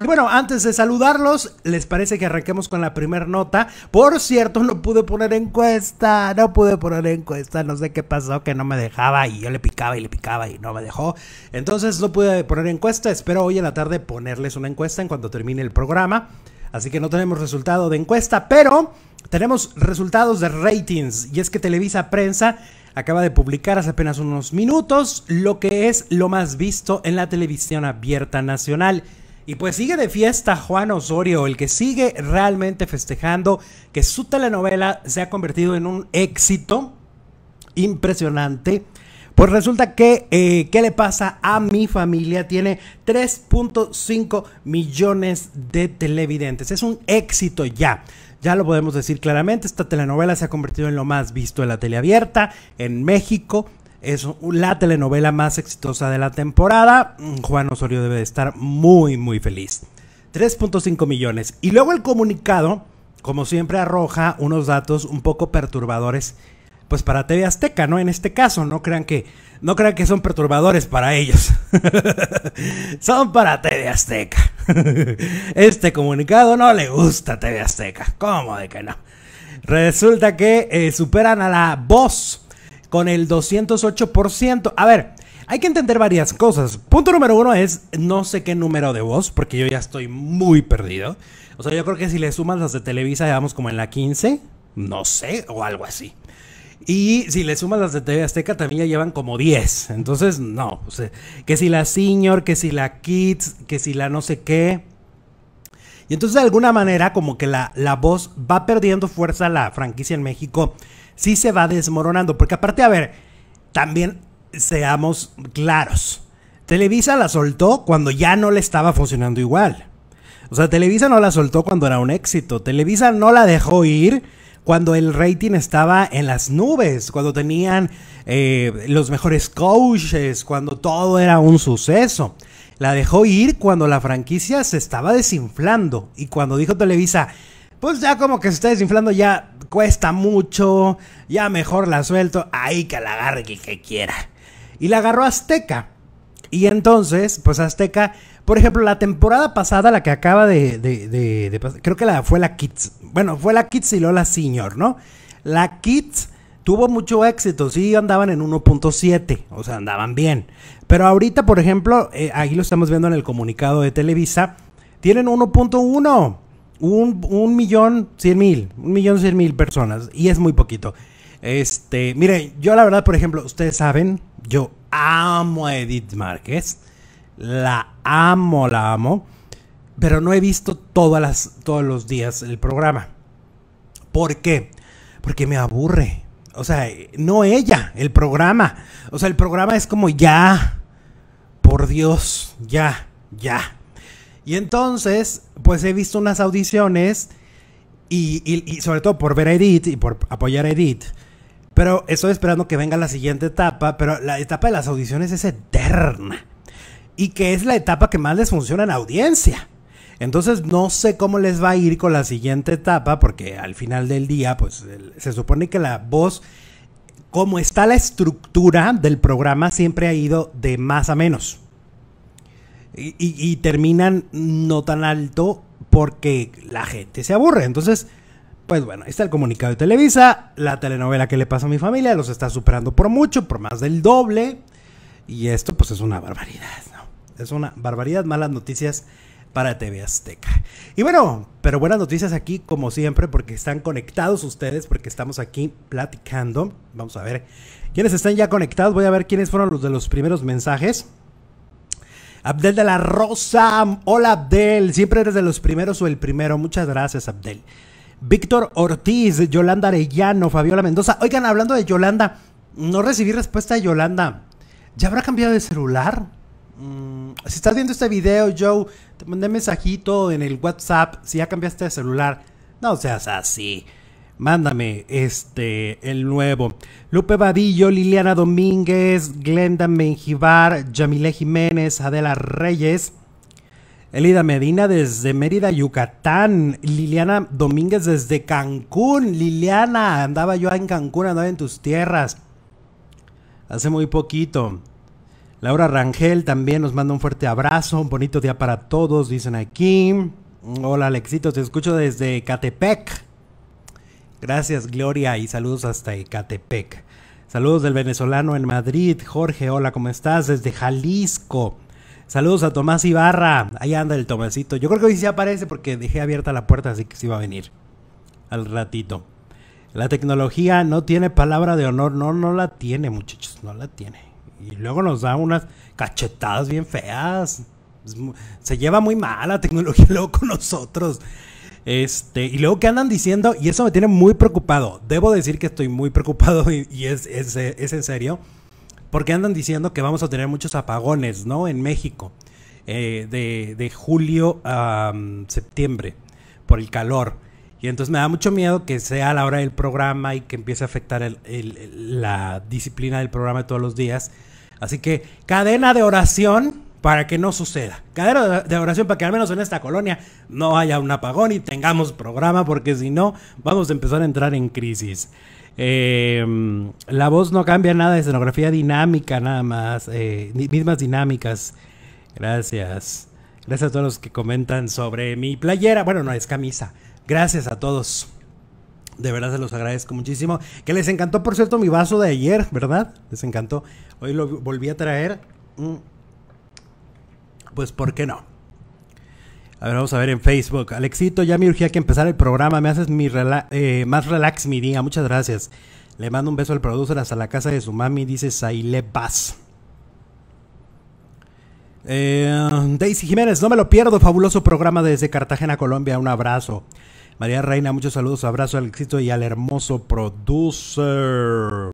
Y bueno, antes de saludarlos, ¿les parece que arranquemos con la primera nota? Por cierto, no pude poner encuesta, no pude poner encuesta, no sé qué pasó, que no me dejaba y yo le picaba y le picaba y no me dejó. Entonces no pude poner encuesta, espero hoy en la tarde ponerles una encuesta en cuanto termine el programa. Así que no tenemos resultado de encuesta, pero tenemos resultados de ratings. Y es que Televisa Prensa acaba de publicar hace apenas unos minutos lo que es lo más visto en la televisión abierta nacional. Y pues sigue de fiesta Juan Osorio, el que sigue realmente festejando que su telenovela se ha convertido en un éxito impresionante. Pues resulta que, eh, ¿qué le pasa a mi familia? Tiene 3.5 millones de televidentes. Es un éxito ya. Ya lo podemos decir claramente, esta telenovela se ha convertido en lo más visto de la teleabierta en México. Es la telenovela más exitosa de la temporada. Mm, Juan Osorio debe de estar muy, muy feliz. 3.5 millones. Y luego el comunicado, como siempre, arroja unos datos un poco perturbadores pues para TV Azteca, ¿no? En este caso, no crean que, no crean que son perturbadores para ellos. son para TV Azteca. este comunicado no le gusta TV Azteca. ¿Cómo de que no? Resulta que eh, superan a la voz con el 208%. A ver, hay que entender varias cosas. Punto número uno es no sé qué número de voz, porque yo ya estoy muy perdido. O sea, yo creo que si le sumas las de Televisa, digamos como en la 15, no sé, o algo así. Y si le sumas las de TV Azteca, también ya llevan como 10. Entonces, no. Pues, eh, que si la Señor, que si la Kids, que si la no sé qué. Y entonces, de alguna manera, como que la, la voz va perdiendo fuerza la franquicia en México. Sí se va desmoronando. Porque, aparte, a ver, también seamos claros. Televisa la soltó cuando ya no le estaba funcionando igual. O sea, Televisa no la soltó cuando era un éxito. Televisa no la dejó ir cuando el rating estaba en las nubes, cuando tenían eh, los mejores coaches, cuando todo era un suceso. La dejó ir cuando la franquicia se estaba desinflando y cuando dijo Televisa, pues ya como que se está desinflando, ya cuesta mucho, ya mejor la suelto, ahí que la agarre quien que quiera. Y la agarró Azteca. Y entonces, pues Azteca, por ejemplo, la temporada pasada, la que acaba de, de, creo que la, fue la Kids, bueno, fue la Kids y Lola la Senior, ¿no? La Kids tuvo mucho éxito, sí andaban en 1.7, o sea, andaban bien. Pero ahorita, por ejemplo, aquí eh, ahí lo estamos viendo en el comunicado de Televisa, tienen 1.1, un, millón cien mil, un millón cien mil personas, y es muy poquito. Este, mire, yo la verdad, por ejemplo, ustedes saben, yo amo a Edith Márquez. La amo, la amo. Pero no he visto todas las, todos los días el programa. ¿Por qué? Porque me aburre. O sea, no ella, el programa. O sea, el programa es como ya. Por Dios, ya, ya. Y entonces, pues he visto unas audiciones. Y, y, y sobre todo por ver a Edith y por apoyar a Edith pero estoy esperando que venga la siguiente etapa, pero la etapa de las audiciones es eterna. Y que es la etapa que más les funciona en audiencia. Entonces no sé cómo les va a ir con la siguiente etapa, porque al final del día, pues se supone que la voz, como está la estructura del programa, siempre ha ido de más a menos. Y, y terminan no tan alto porque la gente se aburre. Entonces pues bueno, ahí está el comunicado de Televisa. La telenovela que le pasa a mi familia los está superando por mucho, por más del doble. Y esto pues es una barbaridad, ¿no? Es una barbaridad, malas noticias para TV Azteca. Y bueno, pero buenas noticias aquí como siempre porque están conectados ustedes, porque estamos aquí platicando. Vamos a ver quiénes están ya conectados. Voy a ver quiénes fueron los de los primeros mensajes. Abdel de la Rosa. Hola Abdel, siempre eres de los primeros o el primero. Muchas gracias Abdel. Víctor Ortiz, Yolanda Arellano, Fabiola Mendoza. Oigan, hablando de Yolanda, no recibí respuesta de Yolanda. ¿Ya habrá cambiado de celular? Mm, si estás viendo este video, Joe, te mandé mensajito en el WhatsApp si ya cambiaste de celular. No seas así. Mándame este, el nuevo. Lupe Vadillo, Liliana Domínguez, Glenda Menjivar, Yamile Jiménez, Adela Reyes. Elida Medina desde Mérida, Yucatán. Liliana Domínguez desde Cancún. Liliana, andaba yo en Cancún, andaba en tus tierras. Hace muy poquito. Laura Rangel también nos manda un fuerte abrazo. Un bonito día para todos, dicen aquí. Hola Alexito, te escucho desde Catepec. Gracias Gloria y saludos hasta catepec Saludos del venezolano en Madrid, Jorge, hola, ¿cómo estás? Desde Jalisco. Saludos a Tomás Ibarra. Ahí anda el Tomasito. Yo creo que hoy sí aparece porque dejé abierta la puerta, así que sí va a venir. Al ratito. La tecnología no tiene palabra de honor. No, no la tiene, muchachos. No la tiene. Y luego nos da unas cachetadas bien feas. Se lleva muy mal la tecnología luego con nosotros. Este, y luego que andan diciendo, y eso me tiene muy preocupado. Debo decir que estoy muy preocupado y, es, es, es en serio porque andan diciendo que vamos a tener muchos apagones, ¿no? En México, eh, de, julio a mm, septiembre, por el calor. Y entonces me da mucho miedo que sea a la hora del programa y que empiece a afectar la disciplina del programa todos los días. Así que cadena de oración para que no suceda. Cadena de oración para que al menos en esta colonia no haya un apagón y tengamos programa, porque si no, vamos a empezar a entrar en crisis. Eh, la voz no cambia nada, escenografía dinámica nada más, eh, mismas dinámicas. Gracias. Gracias a todos los que comentan sobre mi playera. Bueno, no, es camisa. Gracias a todos. De verdad se los agradezco muchísimo. Que les encantó, por cierto, mi vaso de ayer, ¿verdad? Les encantó. Hoy lo volví a traer. Mm. Pues, ¿por qué no? A ver, vamos a ver en Facebook. Alexito, ya me urgía que empezara el programa. Me haces mi eh, más relax mi día. Muchas gracias. Le mando un beso al producer hasta la casa de su mami, dice Saile Paz. Eh, Daisy Jiménez, no me lo pierdo, fabuloso programa desde Cartagena, Colombia, un abrazo. María Reina, muchos saludos, abrazo al éxito y al hermoso producer.